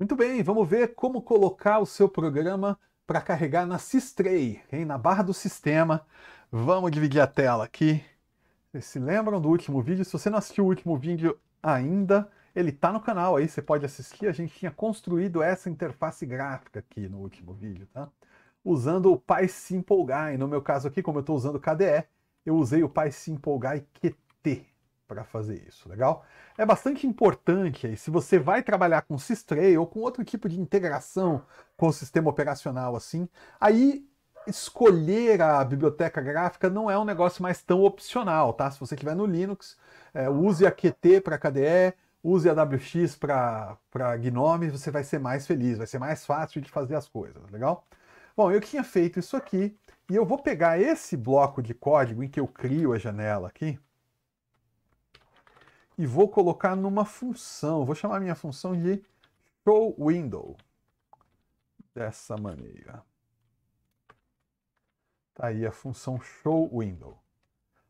Muito bem, vamos ver como colocar o seu programa para carregar na Sistray, hein? na barra do sistema. Vamos dividir a tela aqui. Vocês se lembram do último vídeo? Se você não assistiu o último vídeo ainda, ele está no canal aí, você pode assistir. A gente tinha construído essa interface gráfica aqui no último vídeo, tá? Usando o PySimpleGuy. No meu caso aqui, como eu estou usando KDE, eu usei o PySimpleGuy QT, para fazer isso, legal? É bastante importante aí, se você vai trabalhar com Sistray ou com outro tipo de integração com o sistema operacional assim, aí escolher a biblioteca gráfica não é um negócio mais tão opcional, tá? Se você estiver no Linux, é, use a QT para KDE, use a WX para Gnome, você vai ser mais feliz, vai ser mais fácil de fazer as coisas, legal? Bom, eu tinha feito isso aqui, e eu vou pegar esse bloco de código em que eu crio a janela aqui, e vou colocar numa função. Vou chamar minha função de show window. Dessa maneira. Está aí a função show window.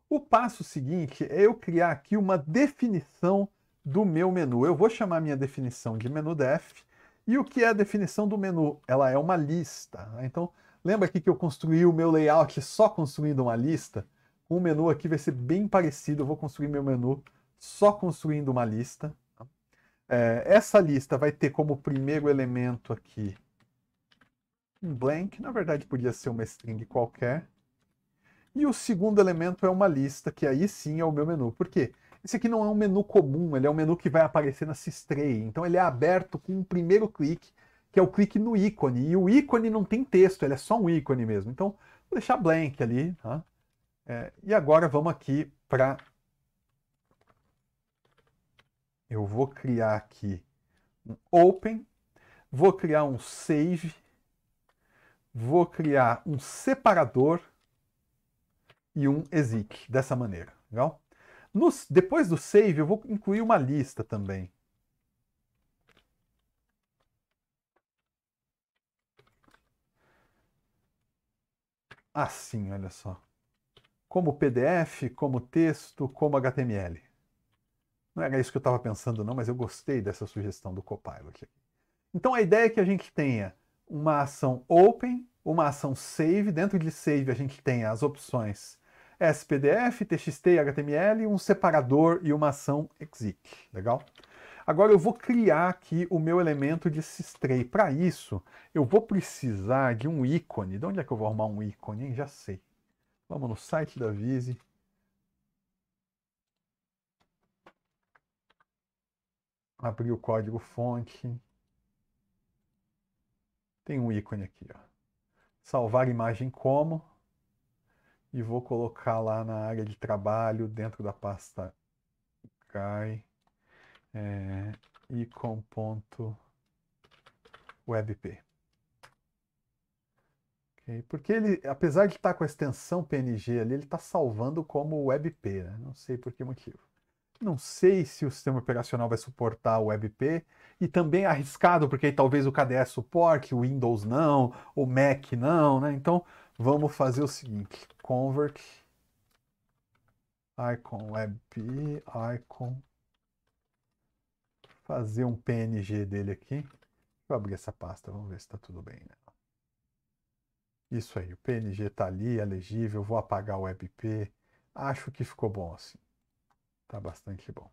O passo seguinte é eu criar aqui uma definição do meu menu. Eu vou chamar minha definição de menu def. E o que é a definição do menu? Ela é uma lista. Né? Então, lembra aqui que eu construí o meu layout só construindo uma lista? O menu aqui vai ser bem parecido. Eu vou construir meu menu só construindo uma lista. É, essa lista vai ter como primeiro elemento aqui um blank, na verdade podia ser uma string qualquer. E o segundo elemento é uma lista, que aí sim é o meu menu. Por quê? Esse aqui não é um menu comum, ele é um menu que vai aparecer na Sistray. Então ele é aberto com um primeiro clique, que é o clique no ícone. E o ícone não tem texto, ele é só um ícone mesmo. Então vou deixar blank ali. Tá? É, e agora vamos aqui para eu vou criar aqui um open, vou criar um save, vou criar um separador e um exit, dessa maneira, legal? Nos, depois do save, eu vou incluir uma lista também. Assim, olha só. Como PDF, como texto, como HTML. Não era isso que eu estava pensando, não, mas eu gostei dessa sugestão do Copilot. Então a ideia é que a gente tenha uma ação open, uma ação save. Dentro de save a gente tem as opções SPDF, TXT, HTML, um separador e uma ação exit. Legal? Agora eu vou criar aqui o meu elemento de sys Para isso, eu vou precisar de um ícone. De onde é que eu vou arrumar um ícone? Hein? Já sei. Vamos no site da Vise. abrir o código fonte. Tem um ícone aqui, ó. Salvar imagem como. E vou colocar lá na área de trabalho, dentro da pasta guy, é, icon.webp. Porque ele, apesar de estar tá com a extensão PNG ali, ele está salvando como WebP, né? não sei por que motivo não sei se o sistema operacional vai suportar o WebP, e também é arriscado, porque talvez o KDE suporte, o Windows não, o Mac não, né? Então, vamos fazer o seguinte, convert icon webp icon fazer um PNG dele aqui. Vou abrir essa pasta, vamos ver se está tudo bem né? Isso aí, o PNG está ali, é legível, vou apagar o WebP. Acho que ficou bom assim. Tá bastante bom.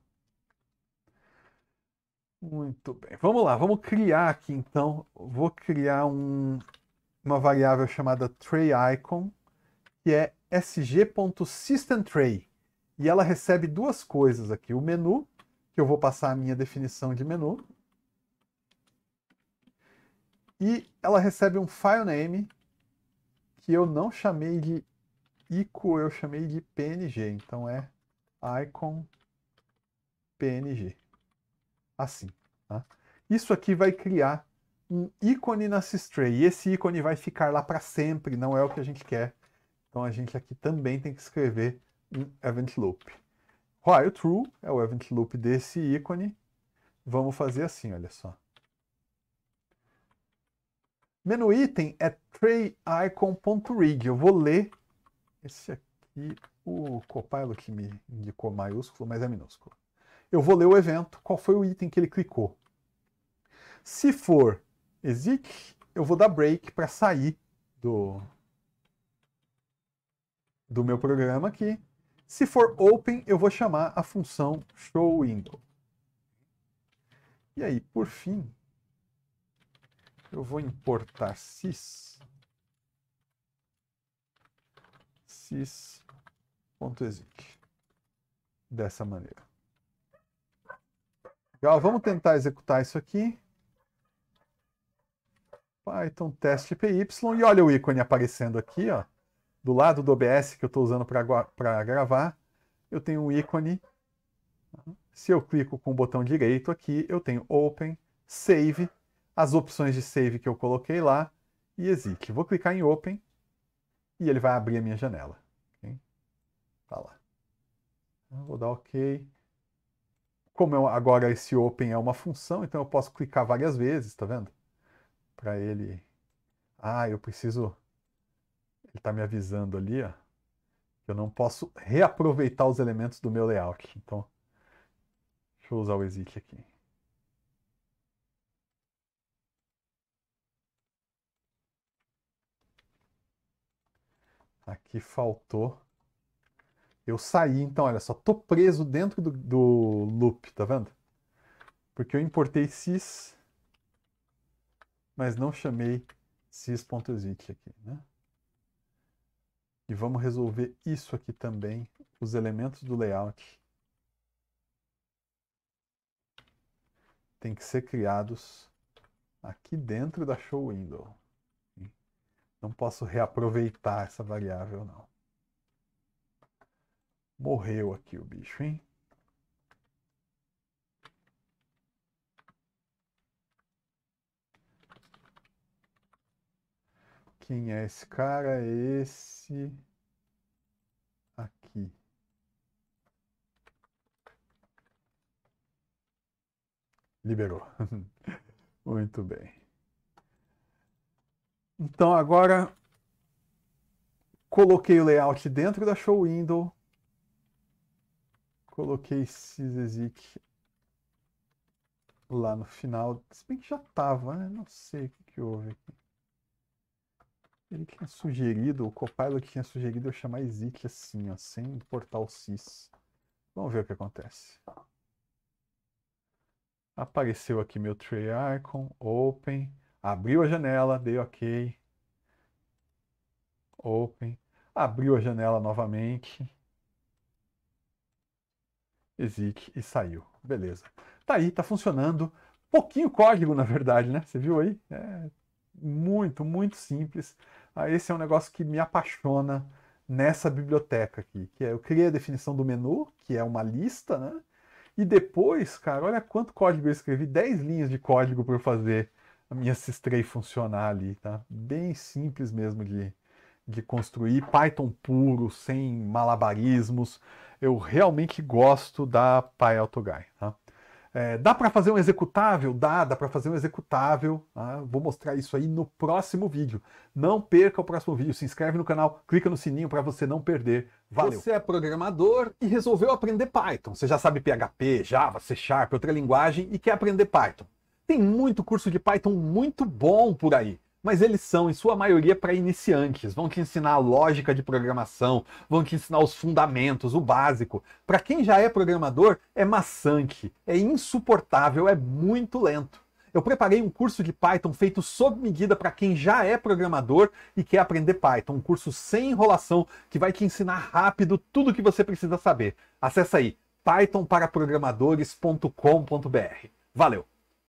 Muito bem. Vamos lá, vamos criar aqui então. Vou criar um, uma variável chamada TrayIcon, que é sg.systemTray. E ela recebe duas coisas aqui: o menu, que eu vou passar a minha definição de menu, e ela recebe um filename que eu não chamei de ICO, eu chamei de PNG. Então é icon PNG. Assim. Tá? Isso aqui vai criar um ícone na Sistray. E esse ícone vai ficar lá para sempre, não é o que a gente quer. Então a gente aqui também tem que escrever um event loop. While true é o event loop desse ícone. Vamos fazer assim, olha só. Menu item é trayIcon.rig. Eu vou ler esse aqui, o copilot que me indicou maiúsculo, mas é minúsculo eu vou ler o evento, qual foi o item que ele clicou. Se for exec, eu vou dar break para sair do, do meu programa aqui. Se for open, eu vou chamar a função show window. E aí, por fim, eu vou importar sys sys.exec dessa maneira. Legal, vamos tentar executar isso aqui. Python teste py e olha o ícone aparecendo aqui, ó. Do lado do OBS que eu estou usando para gravar, eu tenho um ícone. Se eu clico com o botão direito aqui, eu tenho Open, Save, as opções de save que eu coloquei lá e exit. Vou clicar em Open e ele vai abrir a minha janela. Okay? Tá lá. Vou dar OK. Como eu, agora esse open é uma função, então eu posso clicar várias vezes, tá vendo? Para ele... Ah, eu preciso... Ele está me avisando ali, ó. Eu não posso reaproveitar os elementos do meu layout. Então, deixa eu usar o exit aqui. Aqui faltou eu saí, então, olha só, tô preso dentro do, do loop, tá vendo? Porque eu importei sys, mas não chamei sys.exit aqui, né? E vamos resolver isso aqui também, os elementos do layout. Tem que ser criados aqui dentro da show window. Não posso reaproveitar essa variável, não. Morreu aqui o bicho, hein? Quem é esse cara? É esse aqui. Liberou. Muito bem. Então agora coloquei o layout dentro da show window Coloquei Cizezik lá no final. Se bem que já tava, né? Não sei o que, que houve aqui. Ele tinha sugerido, o Copilot tinha sugerido eu chamar Ezik assim, ó, sem portal sys. Vamos ver o que acontece. Apareceu aqui meu tray icon, open, abriu a janela, dei ok. Open, abriu a janela novamente exit e saiu. Beleza. Tá aí, tá funcionando. Pouquinho código, na verdade, né? Você viu aí? É muito, muito simples. Ah, esse é um negócio que me apaixona nessa biblioteca aqui, que é eu criei a definição do menu, que é uma lista, né? E depois, cara, olha quanto código eu escrevi, 10 linhas de código para eu fazer a minha Sistray funcionar ali, tá? Bem simples mesmo de, de construir Python puro, sem malabarismos. Eu realmente gosto da PyAutoGuy. Tá? É, dá para fazer um executável? Dá, dá para fazer um executável. Tá? Vou mostrar isso aí no próximo vídeo. Não perca o próximo vídeo. Se inscreve no canal, clica no sininho para você não perder. Valeu! Você é programador e resolveu aprender Python. Você já sabe PHP, Java, C Sharp, outra linguagem e quer aprender Python. Tem muito curso de Python muito bom por aí mas eles são, em sua maioria, para iniciantes. Vão te ensinar a lógica de programação, vão te ensinar os fundamentos, o básico. Para quem já é programador, é maçante, é insuportável, é muito lento. Eu preparei um curso de Python feito sob medida para quem já é programador e quer aprender Python. Um curso sem enrolação que vai te ensinar rápido tudo o que você precisa saber. Acesse aí pythonparaprogramadores.com.br. Valeu!